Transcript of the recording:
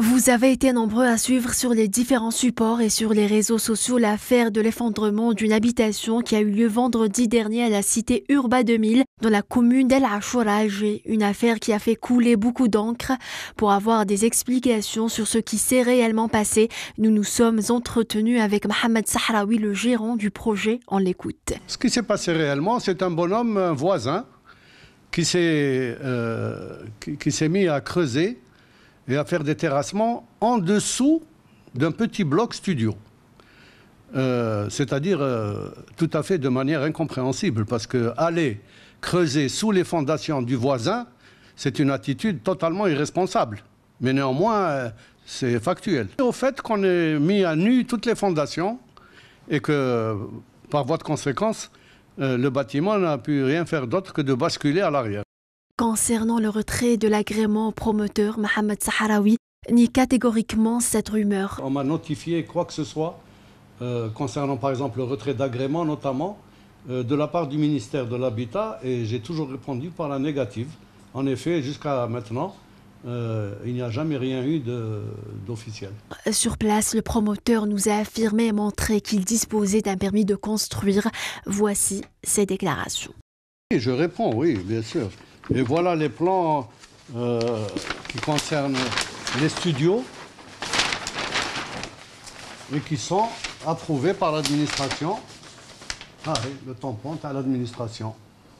Vous avez été nombreux à suivre sur les différents supports et sur les réseaux sociaux l'affaire de l'effondrement d'une habitation qui a eu lieu vendredi dernier à la cité Urba 2000 dans la commune d'El Achoura une affaire qui a fait couler beaucoup d'encre. Pour avoir des explications sur ce qui s'est réellement passé, nous nous sommes entretenus avec Mohamed Sahraoui, le gérant du projet. On l'écoute. Ce qui s'est passé réellement, c'est un bonhomme voisin euh, qui s'est mis à creuser et à faire des terrassements en dessous d'un petit bloc studio. Euh, c'est-à-dire euh, tout à fait de manière incompréhensible, parce que aller creuser sous les fondations du voisin, c'est une attitude totalement irresponsable. Mais néanmoins, euh, c'est factuel. au fait qu'on ait mis à nu toutes les fondations et que, par voie de conséquence, le bâtiment n'a pu rien faire d'autre que de basculer à l'arrière concernant le retrait de l'agrément promoteur Mohamed Saharawi ni catégoriquement cette rumeur. On m'a notifié quoi que ce soit euh, concernant par exemple le retrait d'agrément notamment euh, de la part du ministère de l'Habitat et j'ai toujours répondu par la négative. En effet, jusqu'à maintenant, euh, il n'y a jamais rien eu d'officiel. Sur place, le promoteur nous a affirmé et montré qu'il disposait d'un permis de construire. Voici ses déclarations. je réponds, oui, bien sûr. Et voilà les plans euh, qui concernent les studios et qui sont approuvés par l'administration. Ah oui, le tampon à l'administration.